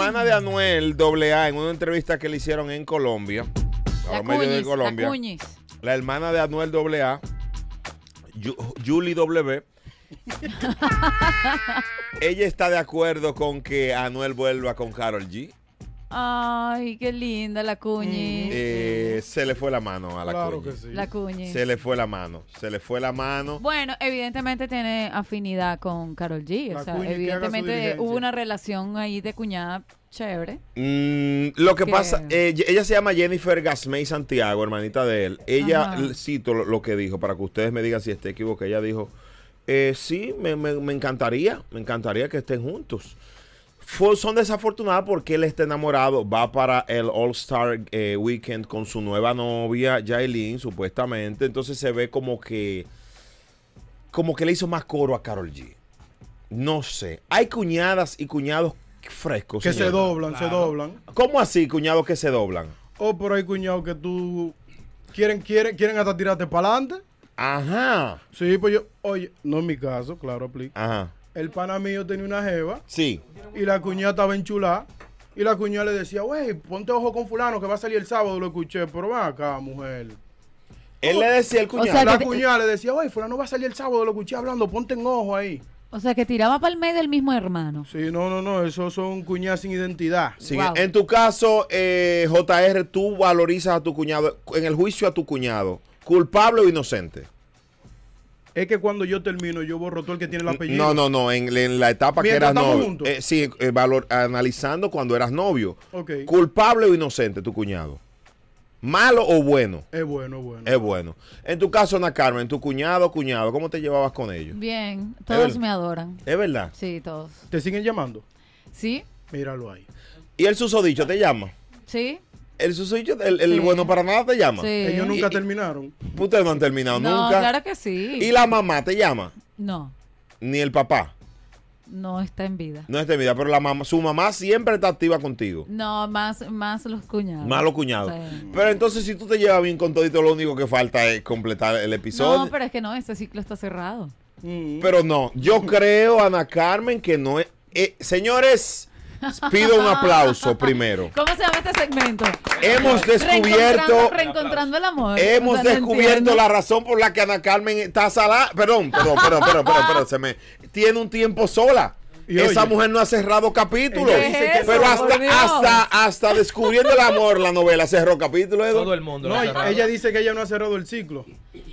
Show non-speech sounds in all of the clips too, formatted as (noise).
La hermana de Anuel AA en una entrevista que le hicieron en Colombia, a los medios de Colombia, la, hermana de Anuel AA, Julie W. (laughs) ella está de acuerdo con que Anuel vuelva con Carol G. Ay, qué linda la cuñi. Eh, se le fue la mano a la cuña. Se le fue la mano. Se le fue la mano. Bueno, evidentemente tiene afinidad con Carol G. o sea, evidentemente hubo una relación ahí de cuñada chévere. Mm, lo que, pasa, ella se llama Jennifer Gasmey Santiago, hermanita de él. Ella, cito lo, que dijo, para que ustedes me digan si estoy equivocado. Ella dijo, eh, sí, me, me, me encantaría, me encantaría que estén juntos son desafortunadas porque él está enamorado. Va para el All Star eh, Weekend con su nueva novia, Jailin, supuestamente. Entonces se ve como que. Como que le hizo más coro a Carol G. No sé. Hay cuñadas y cuñados frescos. Que se doblan, se doblan. ¿Cómo así, cuñados que se doblan? Oh, pero hay cuñados que tú. Quieren, quieren, quieren hasta tirarte para adelante. Ajá. Sí, pues yo. Oye, no es mi caso, claro, aplica. Ajá el pana mío tenía una jeva. Sí. Y la cuñada estaba enchulada. Y la cuñada le decía, wey, ponte ojo con fulano que va a salir el sábado, lo escuché, pero va acá, mujer. Él le decía el cuñado. la cuñada le decía, wey, fulano va a salir el sábado, lo escuché hablando, ponte en ojo ahí. O sea, que tiraba para el medio del mismo hermano. Sí, no, no, no, esos son cuñadas sin identidad. en tu caso, eh, JR, tú valorizas a tu cuñado, en el juicio a tu cuñado, culpable o inocente es que cuando yo termino, yo borro todo el que tiene el apellido. No, no, no, en, la etapa que eras novio. Eh, sí, eh, valor, analizando cuando eras novio. ¿Culpable o inocente tu cuñado? ¿Malo o bueno? Es bueno, bueno. Es bueno. En tu caso, Ana Carmen, tu cuñado, cuñado, ¿cómo te llevabas con ellos? Bien, todos me adoran. ¿Es verdad? Sí, todos. ¿Te siguen llamando? Sí. Míralo ahí. ¿Y el susodicho te llama? Sí el el, bueno para nada te llama. Ellos nunca terminaron. Ustedes no han terminado nunca. Claro que sí. ¿Y la mamá te llama? No. Ni el papá. No está en vida. No está en vida, pero la mamá, su mamá siempre está activa contigo. No, más, más los cuñados. Más los cuñados. Pero entonces, si tú te llevas bien con todito, lo único que falta es completar el episodio. No, pero es que no, este ciclo está cerrado. Mm. Pero no, yo creo, Ana Carmen, que no es. Eh, señores, (laughs) pido un aplauso primero. ¿Cómo se llama este segmento? Hemos descubierto. Reencontrando, el amor. Hemos descubierto la razón por la que Ana Carmen está salada. Perdón, perdón, perdón, perdón, se me. Tiene un tiempo sola. Esa mujer no ha cerrado capítulos. pero hasta, hasta, descubriendo el amor, la novela cerró capítulos. Todo el mundo. No, ella dice que ella no ha cerrado el ciclo.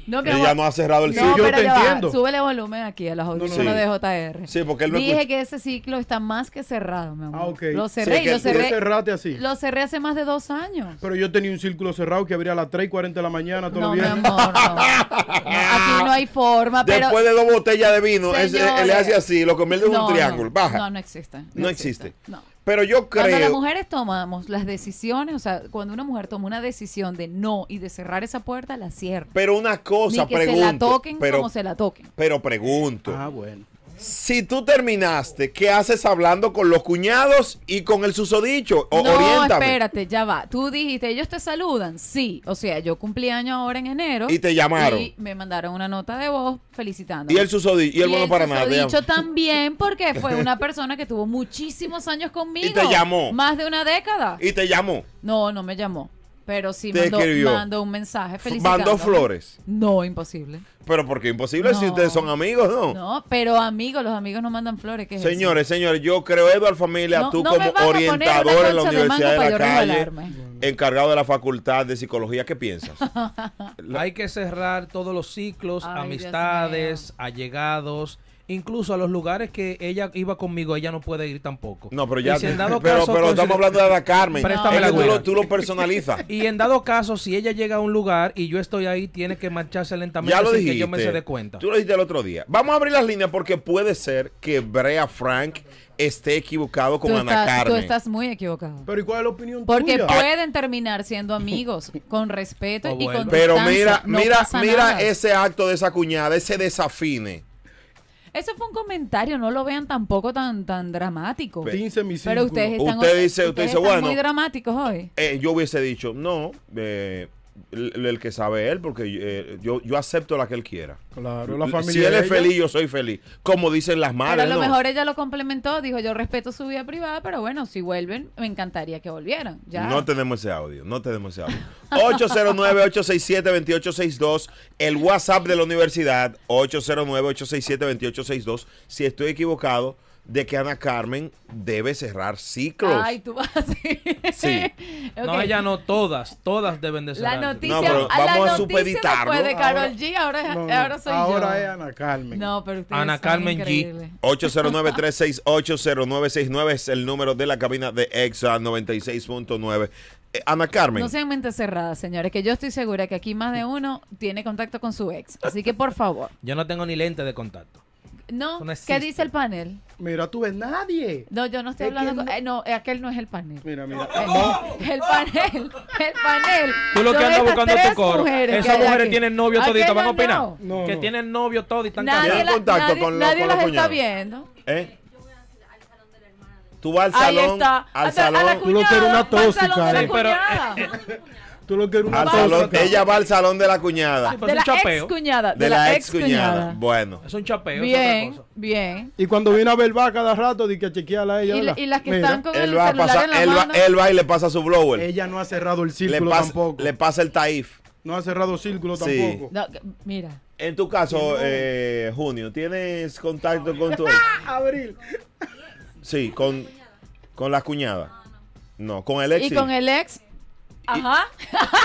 No, ya no ha cerrado el ciclo. No, te entiendo. súbele volumen aquí a las audífonos de JR. Sí, porque él Dije que ese ciclo está más que cerrado, mi amor. Ah, ok. Lo cerré. lo cerré así? Lo cerré hace más de dos años. Pero yo tenía un círculo cerrado que abría a las 3 y 40 de la mañana todos no, Mi amor, (laughs) no. Aquí no hay forma. Pero... Después de dos botellas de vino, él le hace así, lo convierte en un triángulo. Baja. No, no existe. No, existe. existe. No. Pero yo creo. Cuando las mujeres tomamos las decisiones, o sea, cuando una mujer toma una decisión de no y de cerrar esa puerta, la cierra. Pero una cosa, Ni que Se la toquen pero, como se la toquen. Pero pregunto. Ah, bueno. Si tú terminaste, ¿qué haces hablando con los cuñados y con el susodicho? O, no, espérate, ya va. Tú dijiste, ellos te saludan. Sí, o sea, yo cumplí año ahora en enero. Y te llamaron. Y me mandaron una nota de voz felicitando. Y el susodicho, y para (laughs) también porque fue una persona que tuvo muchísimos años conmigo. Y te llamó. Más de una década. Y te llamó. No, no me llamó. Pero si me mandó, un mensaje felicitando. Mandó flores. No, imposible. Pero por qué imposible si ustedes son amigos, ¿no? No, pero amigos, los amigos no mandan flores. Señores, señores, yo creo, Eduardo Familia, tú como orientador en la Universidad de, la Calle, encargado de la Facultad de Psicología, ¿qué piensas? (laughs) Hay que cerrar todos los ciclos, amistades, allegados, incluso a los lugares que ella iba conmigo, ella no puede ir tampoco. No, pero ya. Si pero, pero estamos hablando de la Carmen. tú, lo, personalizas. (laughs) y en dado caso, si ella llega a un lugar y yo estoy ahí, tiene que marcharse lentamente ya que yo me se dé cuenta. Tú lo dijiste el otro día. Vamos a abrir las líneas porque puede ser que Brea Frank esté equivocado con Ana Carmen. Tú estás muy equivocado. Pero ¿y cuál es la opinión Porque pueden terminar siendo amigos (laughs) con respeto y oh, con Pero mira, mira, mira ese acto de esa cuñada, ese desafine. Eso fue un comentario, no lo vean tampoco tan tan dramático. Pero ustedes están, usted dice, muy dramáticos hoy. Eh, yo hubiese dicho, no, eh, el, que sabe él, porque eh, yo, yo acepto la que él quiera. Claro, la familia. Si él es feliz, yo soy feliz. Como dicen las madres. a lo mejor ella lo complementó, dijo: Yo respeto su vida privada, pero bueno, si vuelven, me encantaría que volvieran. Ya. No tenemos ese audio, no tenemos ese audio. 809-867-2862, (laughs) el WhatsApp de la universidad, 809-867-2862. Si estoy equivocado de que Ana Carmen debe cerrar ciclos. Ay, tú vas así. Sí. (laughs) No, ella no, todas, todas deben de cerrar. La noticia, no, pero vamos la a de Carol G, ahora, soy yo. Ahora es Ana Carmen. No, pero Ana Carmen G. 809 es el número de la cabina de EXA 96.9. Eh, Ana Carmen. No sean mentes cerradas, señores, que yo estoy segura que aquí más de uno tiene contacto con su ex. Así que por favor. Yo no tengo ni lente de contacto. No, ¿qué dice el panel? Mira, tú ves nadie. No, yo no estoy hablando. Con, eh, no, aquel no es el panel. Mira, mira. Eh, (laughs) el, panel, el panel. Tú lo que andas buscando es tu coro. Esas mujeres tienen novio todito, van a opinar. que tienen novio todo y están nadie contacto nadie, con los, Nadie está viendo. ¿Eh? Tú vas al salón. Ahí está. Al salón. la, tú lo que eres una tóxica. Sí, eh. pero. Tú lo que Ella va al salón de la cuñada. Sí, de, la ex cuñada de, la, ex cuñada. Bueno. Es un chapeo. Bien, bien. Y cuando viene a ver va cada rato, de que a chequearla a ella. Y, las que están con el celular en la él mano. Va, él va y le pasa su blower. Ella no ha cerrado el círculo tampoco. Le pasa el taif. No ha cerrado círculo tampoco. No, mira. En tu caso, eh, Junio, ¿tienes contacto con tu. (laughs) Abril. Sí, con, con la cuñada No, con el ex. Y con el ex, Ajá.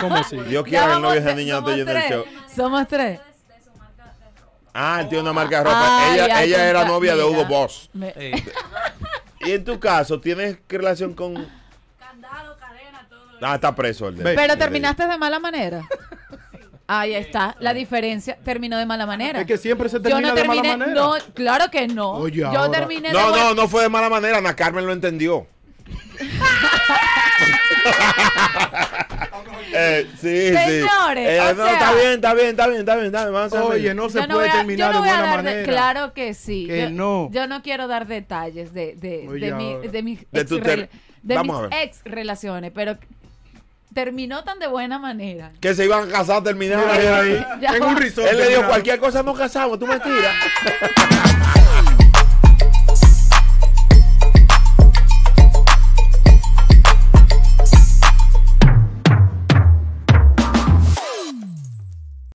¿Cómo sí? (laughs) Yo quiero el novio de esa niña antes de el show. Somos tres. Ah, él tiene una marca de ropa. ella ella era novia de Hugo Boss. (laughs) Y en tu caso, ¿tienes relación con...? Candado, cadena, todo. Ah, está preso el de... Pero terminaste de mala manera. (laughs) Ahí está, la diferencia terminó de mala manera. Es que siempre se termina no terminé, de mala manera. No, claro que no. yo terminé terminé No, no, no fue de mala manera, Ana Carmen lo entendió. Eh, sí, Señores. Eh, está bien, está bien, está bien, está bien. Está bien vamos a Oye, no se puede terminar de buena manera. claro que sí. Que yo, no. quiero dar detalles de, de, de, mis, ex, relaciones, pero terminó tan de buena manera. Que se iban a casar, terminaron ahí. ahí. en un risor. Él le dijo, cualquier cosa nos casamos, tú me tiras. (laughs)